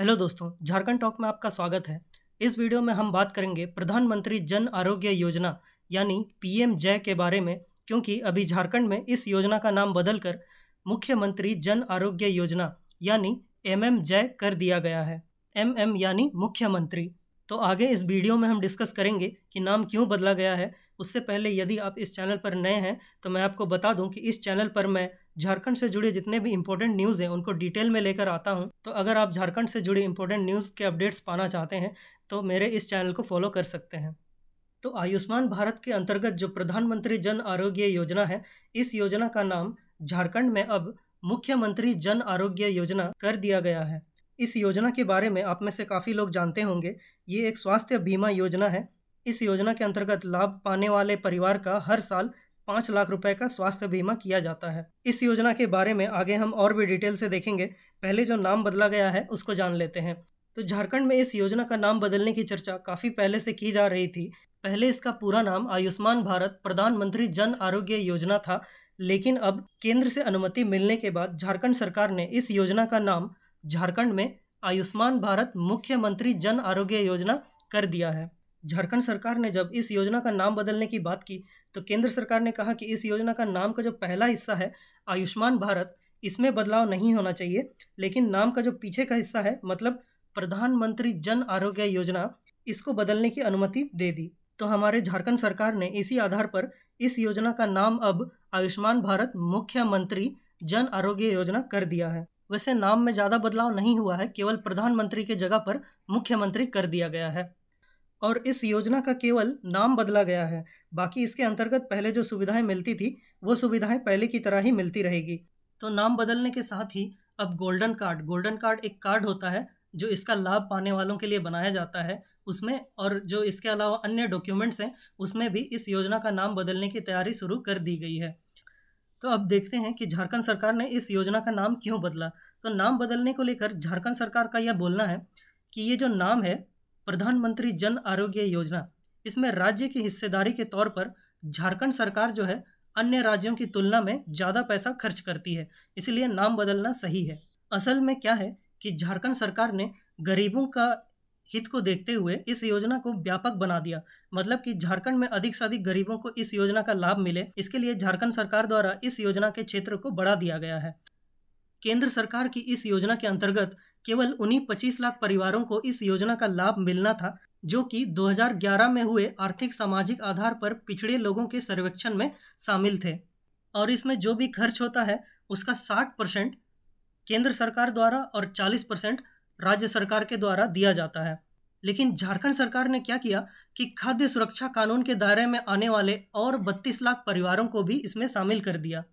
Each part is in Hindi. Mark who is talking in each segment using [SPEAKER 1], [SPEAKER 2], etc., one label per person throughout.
[SPEAKER 1] हेलो दोस्तों झारखंड टॉक में आपका स्वागत है इस वीडियो में हम बात करेंगे प्रधानमंत्री जन आरोग्य योजना यानी पीएम जय के बारे में क्योंकि अभी झारखंड में इस योजना का नाम बदलकर मुख्यमंत्री जन आरोग्य योजना यानी एम एम जय कर दिया गया है एम एम यानी मुख्यमंत्री तो आगे इस वीडियो में हम डिस्कस करेंगे कि नाम क्यों बदला गया है उससे पहले यदि आप इस चैनल पर नए हैं तो मैं आपको बता दूं कि इस चैनल पर मैं झारखंड से जुड़े जितने भी इम्पोर्टेंट न्यूज़ हैं उनको डिटेल में लेकर आता हूं तो अगर आप झारखंड से जुड़े इम्पोर्टेंट न्यूज़ के अपडेट्स पाना चाहते हैं तो मेरे इस चैनल को फॉलो कर सकते हैं तो आयुष्मान भारत के अंतर्गत जो प्रधानमंत्री जन आरोग्य योजना है इस योजना का नाम झारखंड में अब मुख्यमंत्री जन आरोग्य योजना कर दिया गया है इस योजना के बारे में आप में से काफ़ी लोग जानते होंगे ये एक स्वास्थ्य बीमा योजना है इस योजना के अंतर्गत लाभ पाने वाले परिवार का हर साल पाँच लाख रुपए का स्वास्थ्य बीमा किया जाता है इस योजना के बारे में आगे हम और भी डिटेल से देखेंगे पहले जो नाम बदला गया है उसको जान लेते हैं तो झारखंड में इस योजना का नाम बदलने की चर्चा काफ़ी पहले से की जा रही थी पहले इसका पूरा नाम आयुष्मान भारत प्रधानमंत्री जन आरोग्य योजना था लेकिन अब केंद्र से अनुमति मिलने के बाद झारखंड सरकार ने इस योजना का नाम झारखंड में आयुष्मान भारत मुख्यमंत्री जन आरोग्य योजना कर दिया है झारखंड सरकार ने जब इस योजना का नाम बदलने की बात की तो केंद्र सरकार ने कहा कि इस योजना का नाम का जो पहला हिस्सा है आयुष्मान भारत इसमें बदलाव नहीं होना चाहिए लेकिन नाम का जो पीछे का हिस्सा है मतलब प्रधानमंत्री जन आरोग्य योजना इसको बदलने की अनुमति दे दी तो हमारे झारखंड सरकार ने इसी आधार पर इस योजना का नाम अब आयुष्मान भारत मुख्यमंत्री जन आरोग्य योजना कर दिया है वैसे नाम में ज़्यादा बदलाव नहीं हुआ है केवल प्रधानमंत्री के जगह पर मुख्यमंत्री कर दिया गया है और इस योजना का केवल नाम बदला गया है बाकी इसके अंतर्गत पहले जो सुविधाएं मिलती थी वो सुविधाएं पहले की तरह ही मिलती रहेगी तो नाम बदलने के साथ ही अब गोल्डन कार्ड गोल्डन कार्ड एक कार्ड होता है जो इसका लाभ पाने वालों के लिए बनाया जाता है उसमें और जो इसके अलावा अन्य डॉक्यूमेंट्स हैं उसमें भी इस योजना का नाम बदलने की तैयारी शुरू कर दी गई है तो अब देखते हैं कि झारखंड सरकार ने इस योजना का नाम क्यों बदला तो नाम बदलने को लेकर झारखंड सरकार का यह बोलना है कि ये जो नाम है प्रधानमंत्री जन आरोग्य योजना इसमें राज्य की हिस्सेदारी के तौर पर झारखंड सरकार जो है अन्य राज्यों की तुलना में ज़्यादा पैसा खर्च करती है इसलिए नाम बदलना सही है असल में क्या है कि झारखंड सरकार ने गरीबों का हित को देखते हुए इस योजना को व्यापक बना दिया मतलब कि झारखंड में अधिक से अधिक गरीबों को इस योजना का लाभ मिले इसके लिए झारखंड सरकार द्वारा इस योजना के क्षेत्र को बढ़ा दिया गया है केंद्र सरकार की इस योजना के अंतर्गत केवल उन्हीं 25 लाख परिवारों को इस योजना का लाभ मिलना था जो कि 2011 में हुए आर्थिक सामाजिक आधार पर पिछड़े लोगों के सर्वेक्षण में शामिल थे और इसमें जो भी खर्च होता है उसका 60 परसेंट केंद्र सरकार द्वारा और 40 परसेंट राज्य सरकार के द्वारा दिया जाता है लेकिन झारखंड सरकार ने क्या किया कि खाद्य सुरक्षा कानून के दायरे में आने वाले और 32 लाख परिवारों को भी इसमें शामिल कर दिया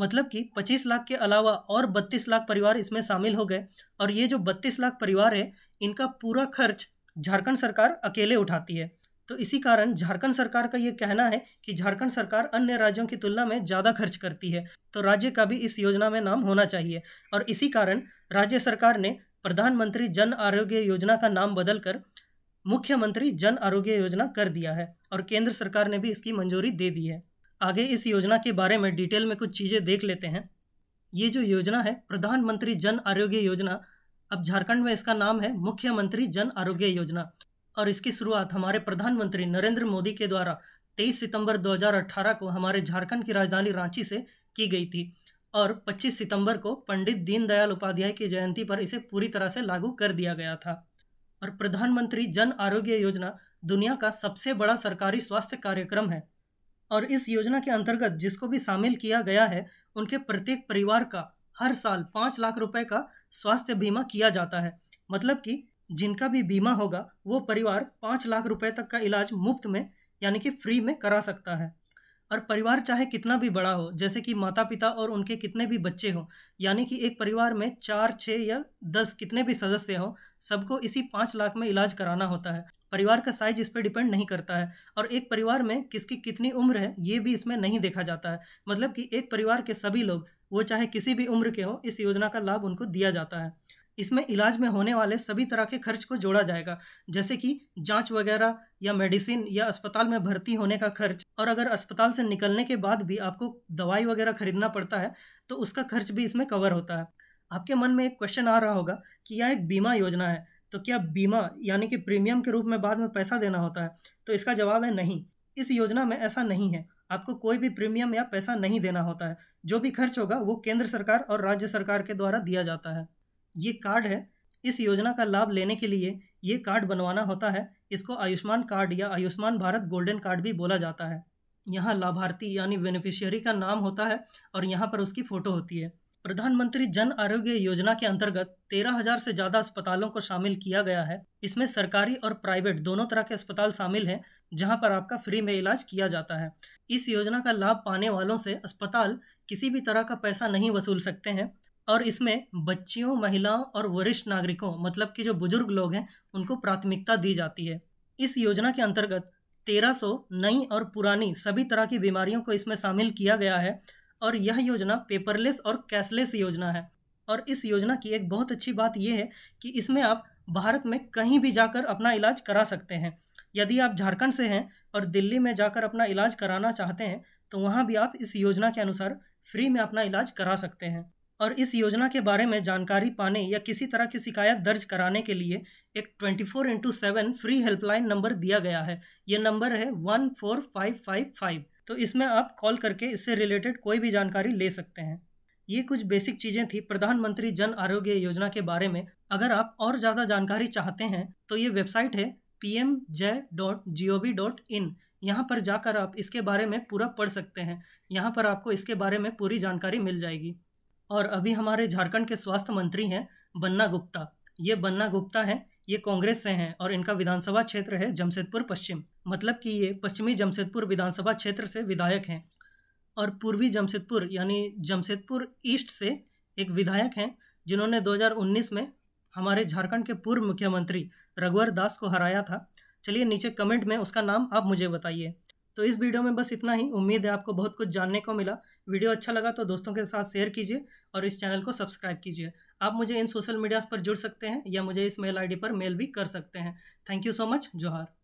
[SPEAKER 1] मतलब कि 25 लाख के अलावा और 32 लाख परिवार इसमें शामिल हो गए और ये जो 32 लाख परिवार है इनका पूरा खर्च झारखंड सरकार अकेले उठाती है तो इसी कारण झारखंड सरकार का ये कहना है कि झारखंड सरकार अन्य राज्यों की तुलना में ज़्यादा खर्च करती है तो राज्य का भी इस योजना में नाम होना चाहिए और इसी कारण राज्य सरकार ने प्रधानमंत्री जन आरोग्य योजना का नाम बदलकर मुख्यमंत्री जन आरोग्य योजना कर दिया है और केंद्र सरकार ने भी इसकी मंजूरी दे दी है आगे इस योजना के बारे में डिटेल में कुछ चीज़ें देख लेते हैं ये जो योजना है प्रधानमंत्री जन आरोग्य योजना अब झारखंड में इसका नाम है मुख्यमंत्री जन आरोग्य योजना और इसकी शुरुआत हमारे प्रधानमंत्री नरेंद्र मोदी के द्वारा 23 सितंबर 2018 को हमारे झारखंड की राजधानी रांची से की गई थी और 25 सितंबर को पंडित दीनदयाल उपाध्याय की जयंती पर इसे पूरी तरह से लागू कर दिया गया था और प्रधानमंत्री जन आरोग्य योजना दुनिया का सबसे बड़ा सरकारी स्वास्थ्य कार्यक्रम है और इस योजना के अंतर्गत जिसको भी शामिल किया गया है उनके प्रत्येक परिवार का हर साल पाँच लाख रुपए का स्वास्थ्य बीमा किया जाता है मतलब कि जिनका भी बीमा होगा वो परिवार पाँच लाख रुपए तक का इलाज मुफ्त में यानी कि फ्री में करा सकता है और परिवार चाहे कितना भी बड़ा हो जैसे कि माता पिता और उनके कितने भी बच्चे हों यानी कि एक परिवार में चार छः या दस कितने भी सदस्य हों सबको इसी पाँच लाख में इलाज कराना होता है परिवार का साइज इस पर डिपेंड नहीं करता है और एक परिवार में किसकी कितनी उम्र है ये भी इसमें नहीं देखा जाता है मतलब कि एक परिवार के सभी लोग वो चाहे किसी भी उम्र के हो इस योजना का लाभ उनको दिया जाता है इसमें इलाज में होने वाले सभी तरह के खर्च को जोड़ा जाएगा जैसे कि जांच वगैरह या मेडिसिन या अस्पताल में भर्ती होने का खर्च और अगर अस्पताल से निकलने के बाद भी आपको दवाई वगैरह खरीदना पड़ता है तो उसका खर्च भी इसमें कवर होता है आपके मन में एक क्वेश्चन आ रहा होगा कि यह एक बीमा योजना है तो क्या बीमा यानी कि प्रीमियम के रूप में बाद में पैसा देना होता है तो इसका जवाब है नहीं इस योजना में ऐसा नहीं है आपको कोई भी प्रीमियम या पैसा नहीं देना होता है जो भी खर्च होगा वो केंद्र सरकार और राज्य सरकार के द्वारा दिया जाता है ये कार्ड है इस योजना का लाभ लेने के लिए ये कार्ड बनवाना होता है इसको आयुष्मान कार्ड या आयुष्मान भारत गोल्डन कार्ड भी बोला जाता है यहाँ लाभार्थी यानी बेनिफिशियरी का नाम होता है और यहाँ पर उसकी फ़ोटो होती है प्रधानमंत्री जन आरोग्य योजना के अंतर्गत तेरह हजार से ज़्यादा अस्पतालों को शामिल किया गया है इसमें सरकारी और प्राइवेट दोनों तरह के अस्पताल शामिल हैं जहां पर आपका फ्री में इलाज किया जाता है इस योजना का लाभ पाने वालों से अस्पताल किसी भी तरह का पैसा नहीं वसूल सकते हैं और इसमें बच्चियों महिलाओं और वरिष्ठ नागरिकों मतलब कि जो बुजुर्ग लोग हैं उनको प्राथमिकता दी जाती है इस योजना के अंतर्गत 1300 नई और पुरानी सभी तरह की बीमारियों को इसमें शामिल किया गया है और यह योजना पेपरलेस और कैशलेस योजना है और इस योजना की एक बहुत अच्छी बात यह है कि इसमें आप भारत में कहीं भी जाकर अपना इलाज करा सकते हैं यदि आप झारखंड से हैं और दिल्ली में जाकर अपना इलाज कराना चाहते हैं तो वहाँ भी आप इस योजना के अनुसार फ्री में अपना इलाज करा सकते हैं और इस योजना के बारे में जानकारी पाने या किसी तरह की शिकायत दर्ज कराने के लिए एक twenty four into seven free helpline number दिया गया है ये नंबर है one four five five five तो इसमें आप कॉल करके इससे रिलेटेड कोई भी जानकारी ले सकते हैं ये कुछ बेसिक चीज़ें थी प्रधानमंत्री जन आरोग्य योजना के बारे में अगर आप और ज़्यादा जानकारी चाहते हैं तो ये वेबसाइट है P M JAY dot G O V dot in यहाँ पर जाकर आप इसके बारे में पूरा पढ़ सकते हैं यहाँ पर आपको इसके बारे में पूरी जानकारी मिल जाएगी और अभी हमारे झारखंड के स्वास्थ्य मंत्री हैं बन्ना गुप्ता ये बन्ना गुप्ता हैं ये कांग्रेस से हैं और इनका विधानसभा क्षेत्र है जमशेदपुर पश्चिम मतलब कि ये पश्चिमी जमशेदपुर विधानसभा क्षेत्र से विधायक हैं और पूर्वी जमशेदपुर यानी जमशेदपुर ईस्ट से एक विधायक हैं जिन्होंने 2019 में हमारे झारखंड के पूर्व मुख्यमंत्री रघुवर दास को हराया था चलिए नीचे कमेंट में उसका नाम आप मुझे बताइए तो इस वीडियो में बस इतना ही उम्मीद है आपको बहुत कुछ जानने को मिला वीडियो अच्छा लगा तो दोस्तों के साथ शेयर कीजिए और इस चैनल को सब्सक्राइब कीजिए आप मुझे इन सोशल मीडियाज़ पर जुड़ सकते हैं या मुझे इस मेल आईडी पर मेल भी कर सकते हैं थैंक यू सो मच जोहार